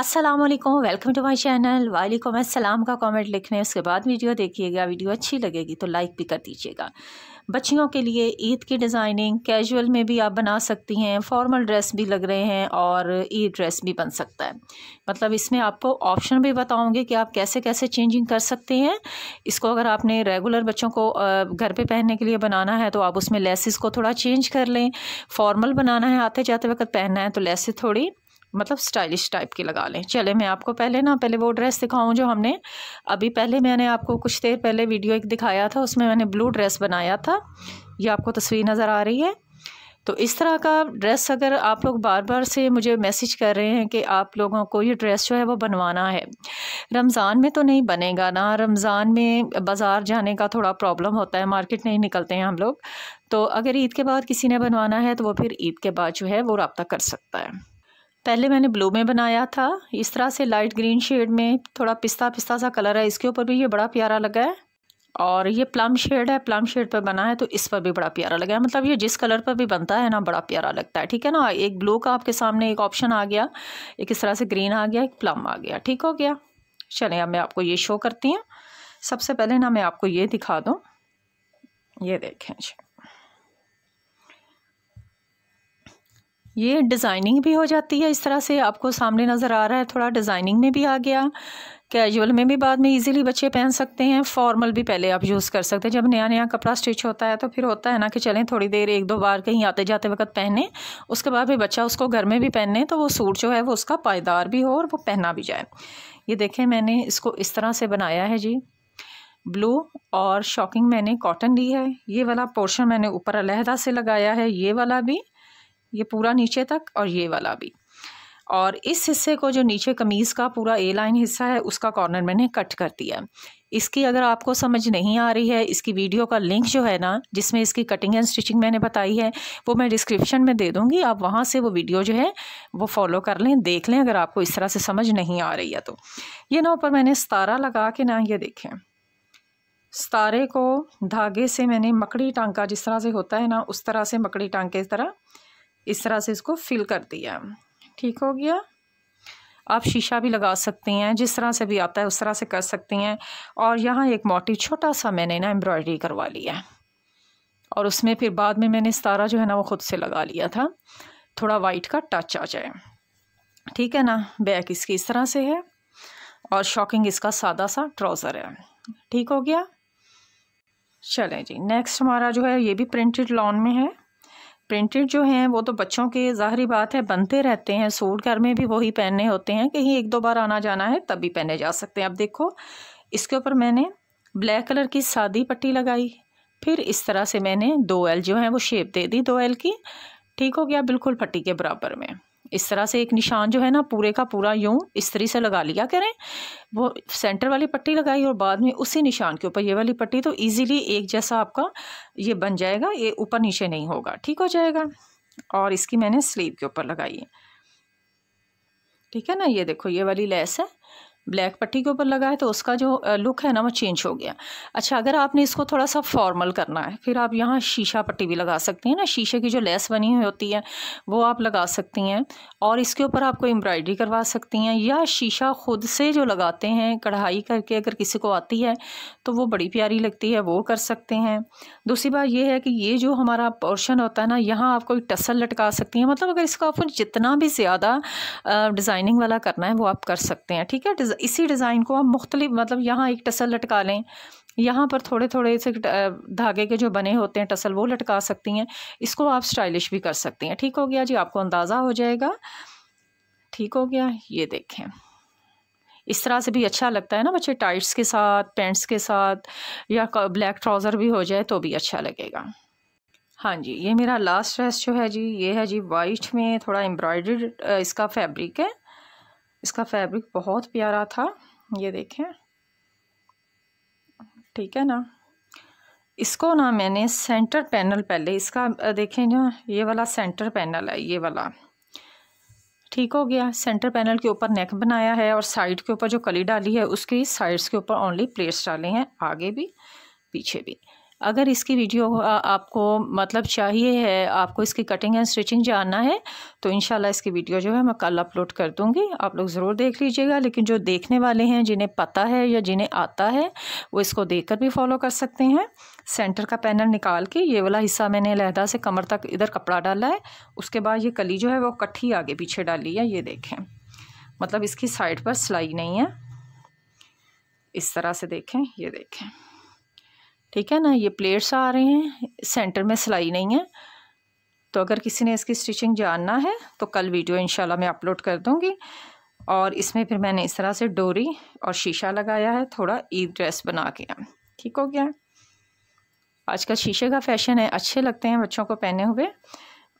Aslam welcome to my channel वालेकुम अस्सलाम का कमेंट लिखने उसके बाद वीडियो देखिएगा वीडियो अच्छी लगेगी तो लाइक भी कर दीजिएगा बच्चियों के लिए ईद की डिज़ाइनिंग कैजुअल में भी आप बना सकती हैं फॉर्मल ड्रेस भी लग रहे हैं और ईद ड्रेस भी बन सकता है मतलब इसमें आपको ऑप्शन भी बताऊंगे कि आप कैसे कैसे चेंजिंग कर सकते हैं इसको अगर आपने रेगुलर बच्चों को घर पे पहनने के लिए बनाना है तो आप उसमें लेसिस को थोड़ा चेंज कर लें फॉर्मल बनाना है आते जाते वक्त पहनना है तो लेसिस थोड़ी मतलब स्टाइलिश टाइप की लगा लें चले मैं आपको पहले ना पहले वो ड्रेस दिखाऊं जो हमने अभी पहले मैंने आपको कुछ देर पहले वीडियो एक दिखाया था उसमें मैंने ब्लू ड्रेस बनाया था ये आपको तस्वीर नज़र आ रही है तो इस तरह का ड्रेस अगर आप लोग बार बार से मुझे मैसेज कर रहे हैं कि आप लोगों को ये ड्रेस जो है वो बनवाना है रमज़ान में तो नहीं बनेगा ना रमज़ान में बाज़ार जाने का थोड़ा प्रॉब्लम होता है मार्केट नहीं निकलते हैं हम लोग तो अगर ईद के बाद किसी ने बनवाना है तो वो फिर ईद के बाद जो है वो रबता कर सकता है पहले मैंने ब्लू में बनाया था इस तरह से लाइट ग्रीन शेड में थोड़ा पिस्ता पिस्ता सा कलर है इसके ऊपर भी ये बड़ा प्यारा लगा है और ये प्लम शेड है प्लम शेड पर बना है तो इस पर भी बड़ा प्यारा लगा है मतलब ये जिस कलर पर भी बनता है ना बड़ा प्यारा लगता है ठीक है ना एक ब्लू का आपके सामने एक ऑप्शन आ गया एक इस तरह से ग्रीन आ गया एक प्लम आ गया ठीक हो गया चले अब मैं आपको ये शो करती हूँ सबसे पहले ना मैं आपको ये दिखा दूँ ये देखें जी ये डिज़ाइनिंग भी हो जाती है इस तरह से आपको सामने नज़र आ रहा है थोड़ा डिज़ाइनिंग में भी आ गया कैजुअल में भी बाद में इजीली बच्चे पहन सकते हैं फॉर्मल भी पहले आप यूज़ कर सकते हैं जब नया नया कपड़ा स्टिच होता है तो फिर होता है ना कि चलें थोड़ी देर एक दो बार कहीं आते जाते वक्त पहने उसके बाद भी बच्चा उसको घर में भी पहने तो वो सूट जो है वो उसका पायदार भी हो और वो पहना भी जाए ये देखें मैंने इसको इस तरह से बनाया है जी ब्लू और शॉकिंग मैंने कॉटन ली है ये वाला पोर्शन मैंने ऊपर अलहदा से लगाया है ये वाला भी ये पूरा नीचे तक और ये वाला भी और इस हिस्से को जो नीचे कमीज़ का पूरा ए लाइन हिस्सा है उसका कॉर्नर मैंने कट कर दिया इसकी अगर आपको समझ नहीं आ रही है इसकी वीडियो का लिंक जो है ना जिसमें इसकी कटिंग एंड स्टिचिंग मैंने बताई है वो मैं डिस्क्रिप्शन में दे दूँगी आप वहाँ से वो वीडियो जो है वो फॉलो कर लें देख लें अगर आपको इस तरह से समझ नहीं आ रही है तो ये ना ऊपर मैंने सतारा लगा के ना ये देखें सतारे को धागे से मैंने मकड़ी टांका जिस तरह से होता है ना उस तरह से मकड़ी टांके तरह इस तरह से इसको फिल कर दिया ठीक हो गया आप शीशा भी लगा सकती हैं जिस तरह से भी आता है उस तरह से कर सकती हैं और यहाँ एक मोटिव छोटा सा मैंने ना एम्ब्रॉयडरी करवा लिया है और उसमें फिर बाद में मैंने सितारा जो है ना वो ख़ुद से लगा लिया था थोड़ा वाइट का टच आ जाए ठीक है ना बैक इसकी इस तरह से है और शॉकिंग इसका सादा सा ट्राउज़र है ठीक हो गया चलें जी नेक्स्ट हमारा जो है ये भी प्रिंटेड लॉन में है प्रिंटेड जो हैं वो तो बच्चों के ज़ाहरी बात है बनते रहते हैं सूट घर में भी वही पहनने होते हैं कहीं एक दो बार आना जाना है तब भी पहने जा सकते हैं अब देखो इसके ऊपर मैंने ब्लैक कलर की सादी पट्टी लगाई फिर इस तरह से मैंने दो एल जो हैं वो शेप दे दी दो एल की ठीक हो गया बिल्कुल पट्टी के बराबर में इस तरह से एक निशान जो है ना पूरे का पूरा यूं इस्त्री से लगा लिया करें वो सेंटर वाली पट्टी लगाई और बाद में उसी निशान के ऊपर ये वाली पट्टी तो इजीली एक जैसा आपका ये बन जाएगा ये ऊपर नीचे नहीं होगा ठीक हो जाएगा और इसकी मैंने स्लीव के ऊपर लगाई है ठीक है ना ये देखो ये वाली लेस है ब्लैक पट्टी के ऊपर लगा है तो उसका जो लुक है ना वो चेंज हो गया अच्छा अगर आपने इसको थोड़ा सा फॉर्मल करना है फिर आप यहाँ शीशा पट्टी भी लगा सकती हैं ना शीशे की जो लेस बनी हुई होती है वो आप लगा सकती हैं और इसके ऊपर आपको एम्ब्रॉयडरी करवा सकती हैं या शीशा खुद से जो लगाते हैं कढ़ाई करके अगर किसी को आती है तो वो बड़ी प्यारी लगती है वो कर सकते हैं दूसरी बात यह है कि ये जो हमारा पोर्शन होता है ना यहाँ आप कोई टसल लटका सकती हैं मतलब अगर इसको आपको जितना भी ज़्यादा डिज़ाइनिंग वाला करना है वो आप कर सकते हैं ठीक है इसी डिज़ाइन को आप मुख्तलिफ मतलब यहाँ एक टसल लटका लें यहाँ पर थोड़े थोड़े से धागे के जो बने होते हैं टसल वो लटका सकती हैं इसको आप स्टाइलिश भी कर सकती हैं ठीक हो गया जी आपको अंदाज़ा हो जाएगा ठीक हो गया ये देखें इस तरह से भी अच्छा लगता है ना बच्चे टाइट्स के साथ पैंट्स के साथ या ब्लैक ट्राउज़र भी हो जाए तो भी अच्छा लगेगा हाँ जी ये मेरा लास्ट ड्रेस जो है जी ये है जी वाइट में थोड़ा एम्ब्रॉयड इसका फैब्रिक है इसका फैब्रिक बहुत प्यारा था ये देखें ठीक है ना इसको ना मैंने सेंटर पैनल पहले इसका देखें ना ये वाला सेंटर पैनल है ये वाला ठीक हो गया सेंटर पैनल के ऊपर नेक बनाया है और साइड के ऊपर जो कली डाली है उसकी साइड्स के ऊपर ओनली प्लेट्स डाले हैं आगे भी पीछे भी अगर इसकी वीडियो आपको मतलब चाहिए है आपको इसकी कटिंग एंड स्टिचिंग जानना है तो इन इसकी वीडियो जो है मैं कल अपलोड कर दूँगी आप लोग ज़रूर देख लीजिएगा लेकिन जो देखने वाले हैं जिन्हें पता है या जिन्हें आता है वो इसको देख कर भी फॉलो कर सकते हैं सेंटर का पैनल निकाल के ये वाला हिस्सा मैंने लहदा से कमर तक इधर कपड़ा डाला है उसके बाद ये कली जो है वो कट्ठी आगे पीछे डाली है ये देखें मतलब इसकी साइड पर सिलाई नहीं है इस तरह से देखें ये देखें ठीक है ना ये प्लेट्स आ रहे हैं सेंटर में सिलाई नहीं है तो अगर किसी ने इसकी स्टिचिंग जानना है तो कल वीडियो इंशाल्लाह मैं अपलोड कर दूँगी और इसमें फिर मैंने इस तरह से डोरी और शीशा लगाया है थोड़ा ईद ड्रेस बना के ठीक हो गया आज शीशे का फैशन है अच्छे लगते हैं बच्चों को पहने हुए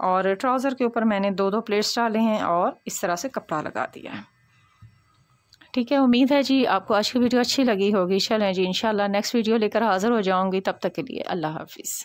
और ट्राउज़र के ऊपर मैंने दो दो प्लेट्स डाले हैं और इस तरह से कपड़ा लगा दिया है ठीक है उम्मीद है जी आपको आज की वीडियो अच्छी लगी होगी चलें जी इंशाल्लाह नेक्स्ट वीडियो लेकर हाज़िर हो जाऊंगी तब तक के लिए अल्लाह हाफिज़